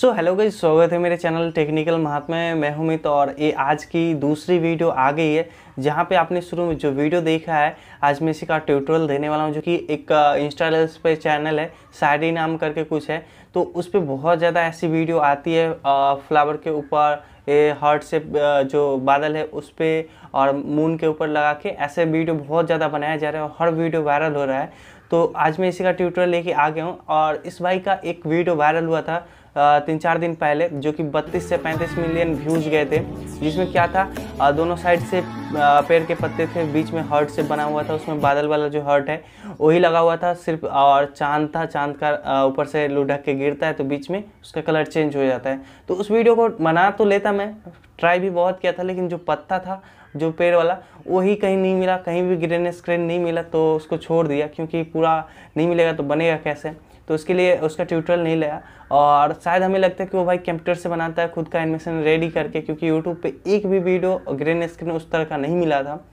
so hello गई स्वागत है मेरे चैनल टेक्निकल महात्मा में मैं हूं मित और ये आज की दूसरी वीडियो आ गई है जहां पे आपने शुरू में जो वीडियो देखा है आज मैं इसी का ट्यूटोरियल देने वाला हूं जो कि एक इंस्टाग्राम पे चैनल है साड़ी नाम करके कुछ है तो उस पर बहुत ज़्यादा ऐसी वीडियो आती है फ्लावर के ऊपर ये हार्ट से जो बादल है उस पर और मून के ऊपर लगा के ऐसे वीडियो बहुत ज़्यादा बनाया जा रहा है और हर वीडियो वायरल हो रहा है तो आज मैं इसी का ट्यूटोरियल लेके आ गया हूँ और इस भाई का एक वीडियो वायरल हुआ था तीन चार दिन पहले जो कि 32 से 35 मिलियन व्यूज़ गए थे जिसमें क्या था दोनों साइड से पेड़ के पत्ते थे बीच में हर्ट से बना हुआ था उसमें बादल वाला जो हर्ट है वही लगा हुआ था सिर्फ और चांद था चांद का ऊपर से लुढ़क के गिरता है तो बीच में उसका कलर चेंज हो जाता है तो उस वीडियो को मना तो लेता मैं ट्राई भी बहुत किया था लेकिन जो पत्ता था जो पेड़ वाला वही कहीं नहीं मिला कहीं भी ग्रेन स्क्रेन नहीं मिला तो उसको छोड़ दिया क्योंकि पूरा नहीं मिलेगा तो बनेगा कैसे तो उसके लिए उसका ट्यूटोरियल नहीं लिया और शायद हमें लगता है कि वो भाई कंप्यूटर से बनाता है खुद का एनिमेशन रेडी करके क्योंकि यूट्यूब पे एक भी वीडियो ग्रीन स्क्रीन उस तरह का नहीं मिला था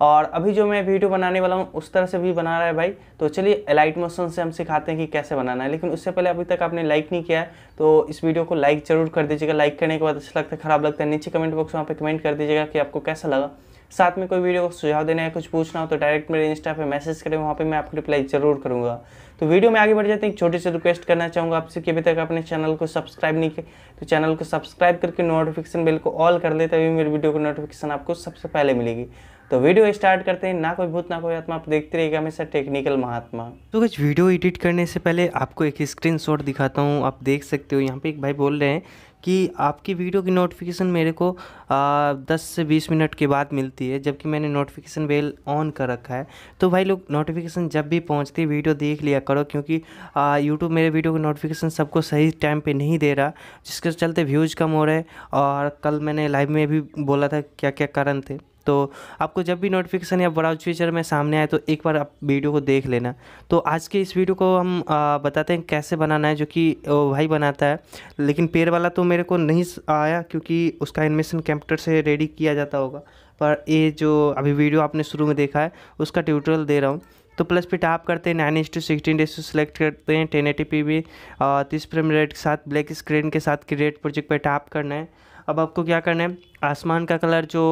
और अभी जो मैं वीडियो बनाने वाला हूँ उस तरह से भी बना रहा है भाई तो चलिए एलाइट मोशन से हम सिखाते हैं कि कैसे बनाना है लेकिन उससे पहले अभी तक आपने लाइक नहीं किया है तो इस वीडियो को लाइक जरूर कर दीजिएगा लाइक करने के बाद अच्छा लगता है खराब लगता है नीचे कमेंट बॉक्स वहाँ पर कमेंट कर दीजिएगा कि आपको कैसा लगा साथ में कोई वीडियो को सुझाव देना है कुछ पूछना हो तो डायरेक्ट मेरे इंस्टा पर मैसेज करें वहाँ पर मैं आपको रिप्लाई ज़रूर करूँगा तो वीडियो में आगे बढ़ जाते हैं एक छोटी सी रिक्वेस्ट करना चाहूँगा आपसे कि अभी तक आपने चैनल को सब्सक्राइब नहीं किया तो चैनल को सब्सक्राइब करके नोटिफिकेशन बिल को ऑल कर दे तभी मेरे वीडियो की नोटिफिकेशन आपको सबसे पहले मिलेगी तो वीडियो स्टार्ट करते हैं ना कोई भूत ना कोई आत्मा आप देखते रहेगा हमेशा टेक्निकल महात्मा तो कुछ वीडियो एडिट करने से पहले आपको एक शॉट दिखाता हूँ आप देख सकते हो यहाँ पे एक भाई बोल रहे हैं कि आपकी वीडियो की नोटिफिकेशन मेरे को आ, 10 से 20 मिनट के बाद मिलती है जबकि मैंने नोटिफिकेशन बेल ऑन कर रखा है तो भाई लोग नोटिफिकेशन जब भी पहुँचती वीडियो देख लिया करो क्योंकि यूट्यूब मेरे वीडियो को नोटिफिकेशन सबको सही टाइम पे नहीं दे रहा जिसके चलते व्यूज़ कम हो रहे और कल मैंने लाइव में भी बोला था क्या क्या कारण थे तो आपको जब भी नोटिफिकेशन या ब्राउज फीचर में सामने आए तो एक बार आप वीडियो को देख लेना तो आज के इस वीडियो को हम बताते हैं कैसे बनाना है जो कि भाई बनाता है लेकिन पेड़ वाला तो मेरे को नहीं आया क्योंकि उसका एनिमेशन कंप्यूटर से रेडी किया जाता होगा पर ये जो अभी वीडियो आपने शुरू में देखा है उसका ट्यूटोरियल दे रहा हूँ तो प्लस पे टाप करते हैं नाइन इंस टू सिक्सटीन रेस सेलेक्ट करते हैं टेन एटी पी भी तीस फ्रेम रेट के साथ ब्लैक स्क्रीन के साथ क्रिएट प्रोजेक्ट पर टाप करना है अब आपको क्या करना है आसमान का कलर जो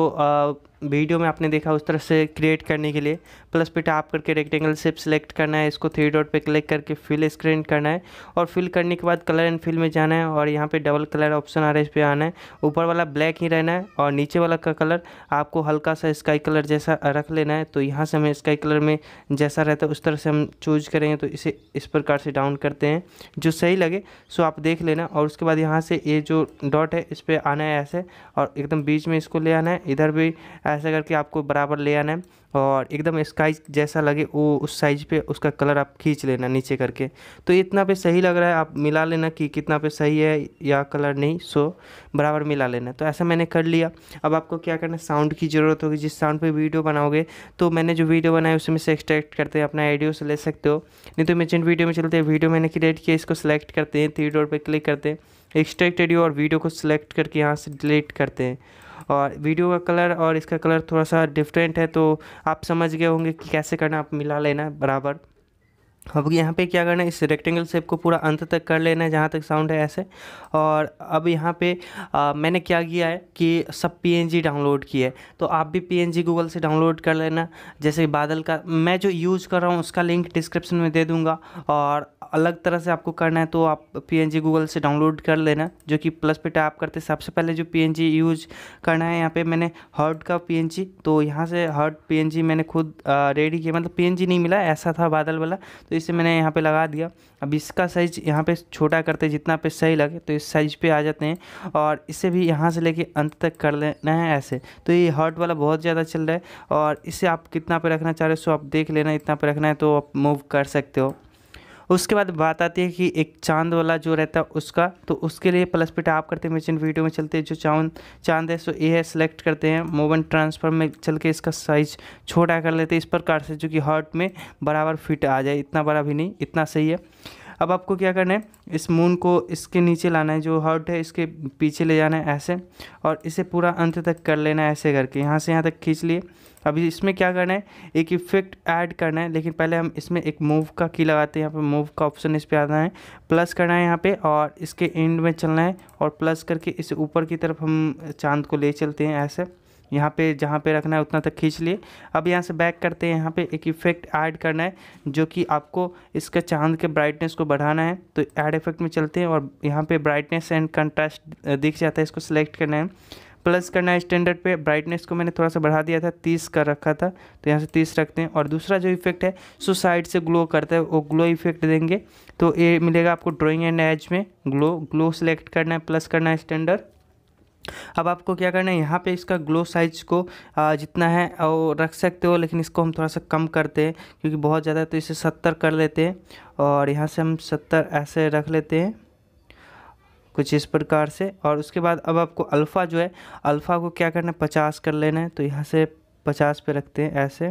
वीडियो में आपने देखा उस तरह से क्रिएट करने के लिए प्लस पे टैप करके रेक्टेंगल सेप सेलेक्ट करना है इसको थ्री डॉट पे क्लिक करके फिल स्क्रीन करना है और फिल करने के बाद कलर एंड फिल में जाना है और यहाँ पे डबल कलर ऑप्शन आ रहा है इस पर आना है ऊपर वाला ब्लैक ही रहना है और नीचे वाला का कलर आपको हल्का सा स्काई कलर जैसा रख लेना है तो यहाँ से हमें स्काई कलर में जैसा रहता है उस तरह से हम चूज करेंगे तो इसे इस प्रकार से डाउन करते हैं जो सही लगे सो आप देख लेना और उसके बाद यहाँ से ये जो डॉट है इस पर आना है ऐसे और एकदम एकदम बीच में इसको ले आना है इधर भी ऐसा करके आपको बराबर ले आना है और एकदम स्काई जैसा लगे वो उस साइज़ पे उसका कलर आप खींच लेना नीचे करके तो इतना पे सही लग रहा है आप मिला लेना कि कितना पे सही है या कलर नहीं सो बराबर मिला लेना तो ऐसा मैंने कर लिया अब आपको क्या करना है साउंड की ज़रूरत होगी जिस साउंड पे वीडियो बनाओगे तो मैंने जो वीडियो बनाया उसमें से एक्सट्रैक्ट करते हैं अपना आइडियो ले सकते हो नहीं तो जिन वीडियो में चलते हैं वीडियो मैंने क्रिएट किया इसको सेलेक्ट करते हैं थ्री डोर पर क्लिक करते हैं एक्सट्रैक्ट एडियो और वीडियो को सिलेक्ट करके यहाँ से डिलीट करते हैं और वीडियो का कलर और इसका कलर थोड़ा सा डिफरेंट है तो आप समझ गए होंगे कि कैसे करना आप मिला लेना बराबर अब यहाँ पे क्या करना है इस रेक्टेंगल शेप को पूरा अंत तक कर लेना है जहाँ तक साउंड है ऐसे और अब यहाँ पे आ, मैंने क्या किया है कि सब पीएनजी डाउनलोड किया है तो आप भी पीएनजी गूगल से डाउनलोड कर लेना जैसे बादल का मैं जो यूज़ कर रहा हूँ उसका लिंक डिस्क्रिप्शन में दे दूँगा और अलग तरह से आपको करना है तो आप पी गूगल से डाउनलोड कर लेना जो कि प्लस पे टैप करते सबसे पहले जो पी यूज करना है यहाँ पे मैंने हर्ट का पी तो यहाँ से हर्ट पी मैंने खुद रेडी किया मतलब पी नहीं मिला ऐसा था बादल वाला तो तो इसे मैंने यहाँ पे लगा दिया अब इसका साइज यहाँ पे छोटा करते जितना पे सही लगे तो इस साइज पे आ जाते हैं और इसे भी यहाँ से लेके अंत तक कर लेना है ऐसे तो ये हॉट वाला बहुत ज़्यादा चल रहा है और इसे आप कितना पे रखना चाह रहे हो सो आप देख लेना इतना पे रखना है तो आप मूव कर सकते हो उसके बाद बात आती है कि एक चांद वाला जो रहता है उसका तो उसके लिए प्लस पे टाप करते हैं मिशन वीडियो में चलते हैं जो चांद चांद है सो ए है सेलेक्ट करते हैं मोवन ट्रांसफर में चल के इसका साइज छोटा कर लेते हैं इस प्रकार से जो कि हार्ट में बराबर फिट आ जाए इतना बड़ा भी नहीं इतना सही है अब आपको क्या करना है इस मून को इसके नीचे लाना है जो हॉट है इसके पीछे ले जाना है ऐसे और इसे पूरा अंत तक कर लेना है ऐसे करके यहाँ से यहाँ तक खींच लिए अभी इसमें क्या करना है एक इफेक्ट ऐड करना है लेकिन पहले हम इसमें एक मूव का की लगाते हैं यहाँ पर मूव का ऑप्शन इस पर आना है प्लस करना है यहाँ पे और इसके एंड में चलना है और प्लस करके इसे ऊपर की तरफ हम चांद को ले चलते हैं ऐसे यहाँ पे जहाँ पे रखना है उतना तक खींच लिए अब यहाँ से बैक करते हैं यहाँ पे एक इफ़ेक्ट ऐड करना है जो कि आपको इसका चांद के ब्राइटनेस को बढ़ाना है तो ऐड इफेक्ट में चलते हैं और यहाँ पे ब्राइटनेस एंड कंट्रास्ट दिख जाता है इसको सिलेक्ट करना है प्लस करना है स्टैंडर्ड पे ब्राइटनेस को मैंने थोड़ा सा बढ़ा दिया था तीस का रखा था तो यहाँ से तीस रखते हैं और दूसरा जो इफेक्ट है सो साइड से ग्लो करता है वो ग्लो इफेक्ट देंगे तो ये मिलेगा आपको ड्राइंग एंड एज में ग्लो ग्लो सेलेक्ट करना है प्लस करना है स्टैंडर्ड अब आपको क्या करना है यहाँ पे इसका ग्लो साइज को जितना है वो रख सकते हो लेकिन इसको हम थोड़ा सा कम करते हैं क्योंकि बहुत ज़्यादा है तो इसे सत्तर कर लेते हैं और यहाँ से हम सत्तर ऐसे रख लेते हैं कुछ इस प्रकार से और उसके बाद अब आपको अल्फ़ा जो है अल्फ़ा को क्या करना है पचास कर लेना है तो यहाँ से पचास पे रखते हैं ऐसे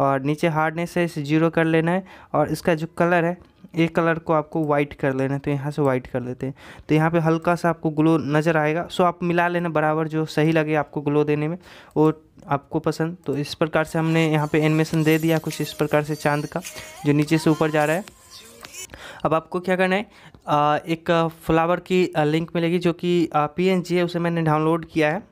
और नीचे हार्डनेस है इसे ज़ीरो कर लेना है और इसका जो कलर है एक कलर को आपको वाइट कर लेना तो यहाँ से वाइट कर लेते हैं तो यहाँ पे हल्का सा आपको ग्लो नज़र आएगा सो आप मिला लेना बराबर जो सही लगे आपको ग्लो देने में वो आपको पसंद तो इस प्रकार से हमने यहाँ पे एनिमेशन दे दिया कुछ इस प्रकार से चांद का जो नीचे से ऊपर जा रहा है अब आपको क्या करना है आ, एक फ्लावर की लिंक मिलेगी जो कि पी है उसे मैंने डाउनलोड किया है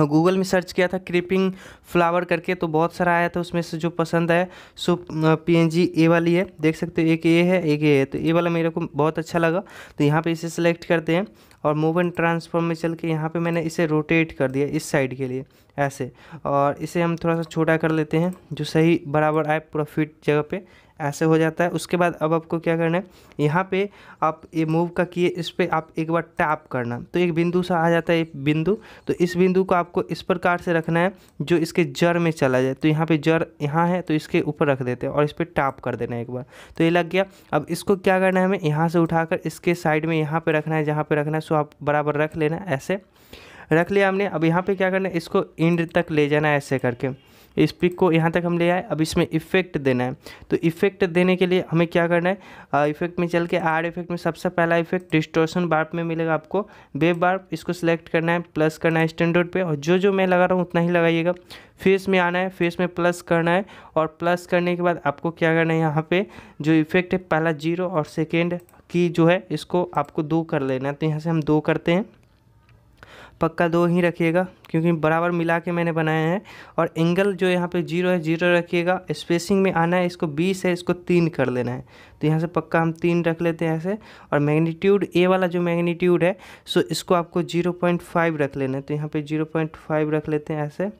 गूगल हाँ, में सर्च किया था क्रीपिंग फ्लावर करके तो बहुत सारा आया था उसमें से जो पसंद आया सो पीएनजी ए वाली है देख सकते हो एक ए है एक ए है तो ए वाला मेरे को बहुत अच्छा लगा तो यहाँ पे इसे सेलेक्ट करते हैं और मूव एंड ट्रांसफॉर्म में चल के यहाँ पे मैंने इसे रोटेट कर दिया इस साइड के लिए ऐसे और इसे हम थोड़ा सा छोटा कर लेते हैं जो सही बराबर आए पूरा फिट जगह पर ऐसे हो जाता है उसके बाद अब आपको क्या करना है यहाँ पे आप ये मूव का किए इस पर आप एक बार टैप करना तो एक बिंदु सा आ जाता है एक बिंदु तो इस बिंदु को आपको इस प्रकार से रखना है जो इसके जड़ में चला जाए तो यहाँ पे जड़ यहाँ है तो इसके ऊपर रख देते हैं और इस पर टैप कर देना है एक बार तो ये लग गया अब इसको क्या करना है हमें यहाँ से उठाकर इसके साइड में यहाँ पर रखना है जहाँ पर रखना है सो आप बराबर रख लेना ऐसे रख लिया हमने अब यहाँ पर क्या करना है इसको इंड तक ले जाना है ऐसे करके इस पिक को यहाँ तक हम ले आए अब इसमें इफेक्ट देना है तो इफेक्ट देने के लिए हमें क्या करना है इफेक्ट में चल के आर इफेक्ट में सबसे पहला इफेक्ट डिस्टोशन बार्प में मिलेगा आपको वेब बार्प इसको सिलेक्ट करना है प्लस करना है स्टैंडर्ड पे और जो जो मैं लगा रहा हूँ उतना ही लगाइएगा फेस में आना है फेस में प्लस करना है और प्लस करने के बाद आपको क्या करना है यहाँ पर जो इफेक्ट है पहला जीरो और सेकेंड की जो है इसको आपको दो कर लेना है तो यहाँ से हम दो करते हैं पक्का दो ही रखिएगा क्योंकि बराबर मिला के मैंने बनाया है और एंगल जो यहाँ पे जीरो है जीरो रखिएगा स्पेसिंग में आना है इसको बीस है इसको तीन कर लेना है तो यहाँ से पक्का हम तीन रख लेते हैं ऐसे और मैग्नीट्यूड ए वाला जो मैग्नीट्यूड है सो इसको आपको जीरो पॉइंट फाइव रख लेना है तो यहाँ पर जीरो पॉइंट फाइव रख लेते हैं ऐसे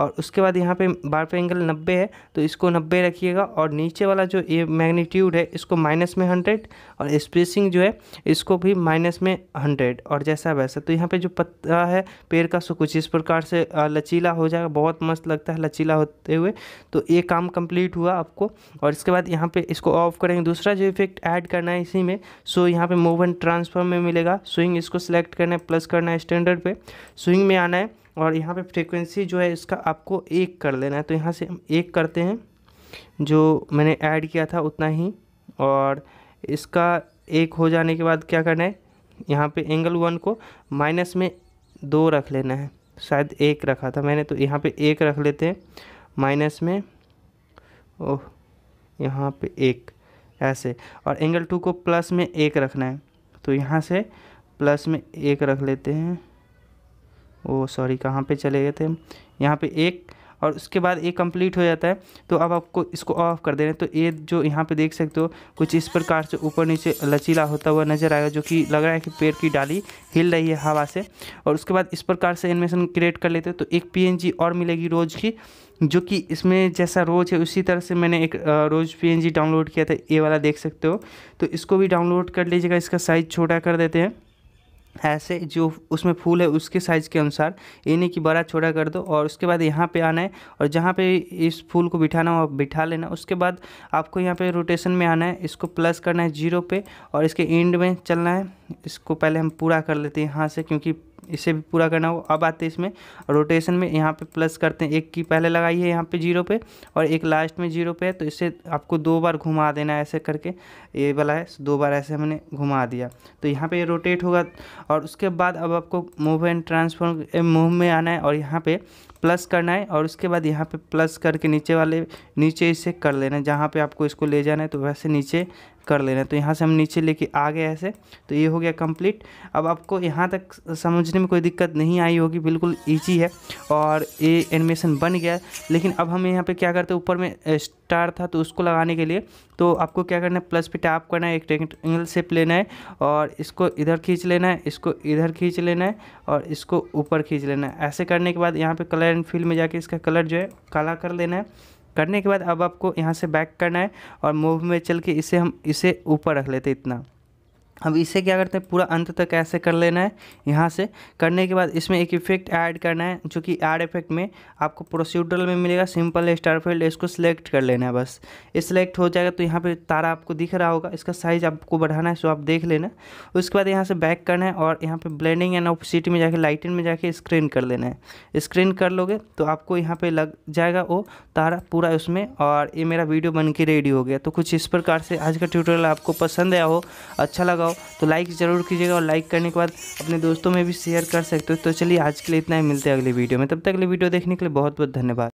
और उसके बाद यहाँ पे बार पे एंगल 90 है तो इसको 90 रखिएगा और नीचे वाला जो ये मैग्नीट्यूड है इसको माइनस में 100 और स्पेसिंग जो है इसको भी माइनस में 100 और जैसा वैसा तो यहाँ पे जो पत्ता है पेड़ का सो कुछ इस प्रकार से लचीला हो जाएगा बहुत मस्त लगता है लचीला होते हुए तो ये काम कम्प्लीट हुआ आपको और इसके बाद यहाँ पर इसको ऑफ करेंगे दूसरा जो इफेक्ट ऐड करना है इसी में सो यहाँ पे मूव एंड ट्रांसफॉर्म में मिलेगा स्विंग इसको सिलेक्ट करना है प्लस करना है स्टैंडर्ड पे स्विंग में आना है और यहाँ पे फ्रीक्वेंसी जो है इसका आपको एक कर लेना है तो यहाँ से हम एक करते हैं जो मैंने ऐड किया था उतना ही और इसका एक हो जाने के बाद क्या करना है यहाँ पे एंगल वन को माइनस में दो रख लेना है शायद एक रखा था मैंने तो यहाँ पे एक रख लेते हैं माइनस में ओह यहाँ पे एक ऐसे और एंगल टू को प्लस में एक रखना है तो यहाँ से प्लस में एक रख लेते हैं ओ सॉरी कहाँ पे चले गए थे हम यहाँ पे एक और उसके बाद एक कंप्लीट हो जाता है तो अब आपको इसको ऑफ कर देना हैं तो ये जो यहाँ पे देख सकते हो कुछ इस प्रकार से ऊपर नीचे लचीला होता हुआ नज़र आएगा जो कि लग रहा है कि पेड़ की डाली हिल रही है हवा से और उसके बाद इस प्रकार से एनिमेशन क्रिएट कर लेते हैं तो एक पी और मिलेगी रोज़ की जो कि इसमें जैसा रोज़ है उसी तरह से मैंने एक रोज़ पी डाउनलोड किया था ये वाला देख सकते हो तो इसको भी डाउनलोड कर लीजिएगा इसका साइज़ छोटा कर देते हैं ऐसे जो उसमें फूल है उसके साइज़ के अनुसार यानी कि बड़ा छोटा कर दो और उसके बाद यहाँ पे आना है और जहाँ पे इस फूल को बिठाना हो आप बिठा लेना उसके बाद आपको यहाँ पे रोटेशन में आना है इसको प्लस करना है जीरो पे और इसके एंड में चलना है इसको पहले हम पूरा कर लेते हैं यहाँ से क्योंकि इसे भी पूरा करना हो अब आते हैं इसमें रोटेशन में यहाँ पे प्लस करते हैं एक की पहले लगाइए यहाँ पे जीरो पे और एक लास्ट में जीरो पे है तो इसे आपको दो बार घुमा देना है ऐसे करके ये वाला है दो बार ऐसे हमने घुमा दिया तो यहाँ पर रोटेट होगा और उसके बाद अब आपको मूव एंड ट्रांसफॉर्म मूव में आना है और यहाँ पर प्लस करना है और उसके बाद यहाँ पे प्लस करके नीचे वाले नीचे इसे कर लेना है जहाँ पे आपको इसको ले जाना है तो वैसे नीचे कर लेना है तो यहाँ से हम नीचे लेके आ गए ऐसे तो ये हो गया कंप्लीट अब आपको यहाँ तक समझने में कोई दिक्कत नहीं आई होगी बिल्कुल ईजी है और ये एनिमेशन बन गया लेकिन अब हम यहाँ पे क्या करते हैं ऊपर में स्टार था तो उसको लगाने के लिए तो आपको क्या करना है प्लस पे टैप करना है एक रेक्टेंगल शेप लेना है और इसको इधर खींच लेना है इसको इधर खींच लेना है और इसको ऊपर खींच लेना है ऐसे करने के बाद यहाँ पे कलर एंड फील्ड में जाके इसका कलर जो है काला कर लेना है करने के बाद अब आपको यहाँ से बैक करना है और मूव में चल के इसे हम इसे ऊपर रख लेते इतना अब इसे क्या करते हैं पूरा अंत तक ऐसे कर लेना है यहाँ से करने के बाद इसमें एक इफेक्ट ऐड करना है जो कि ऐड इफेक्ट में आपको प्रोसीडरल में मिलेगा सिंपल स्टारफील्ड इसको सिलेक्ट कर लेना है बस ये सिलेक्ट हो जाएगा तो यहाँ पे तारा आपको दिख रहा होगा इसका साइज़ आपको बढ़ाना है सो आप देख लेना उसके बाद यहाँ से बैक करना है और यहाँ पर ब्लैंडिंग एंड ऑपोसिटी में जाके लाइटिंग में जाके स्क्रीन कर लेना है स्क्रीन कर लोगे तो आपको यहाँ पर लग जाएगा वो तारा पूरा उसमें और ये मेरा वीडियो बन के रेडी हो गया तो कुछ इस प्रकार से आज का ट्यूटोरियल आपको पसंद आया हो अच्छा लगा हो तो लाइक ज़रूर कीजिएगा और लाइक करने के बाद अपने दोस्तों में भी शेयर कर सकते हो तो चलिए आज के लिए इतना ही मिलते हैं अगली वीडियो में तब तक अगले वीडियो देखने के लिए बहुत बहुत धन्यवाद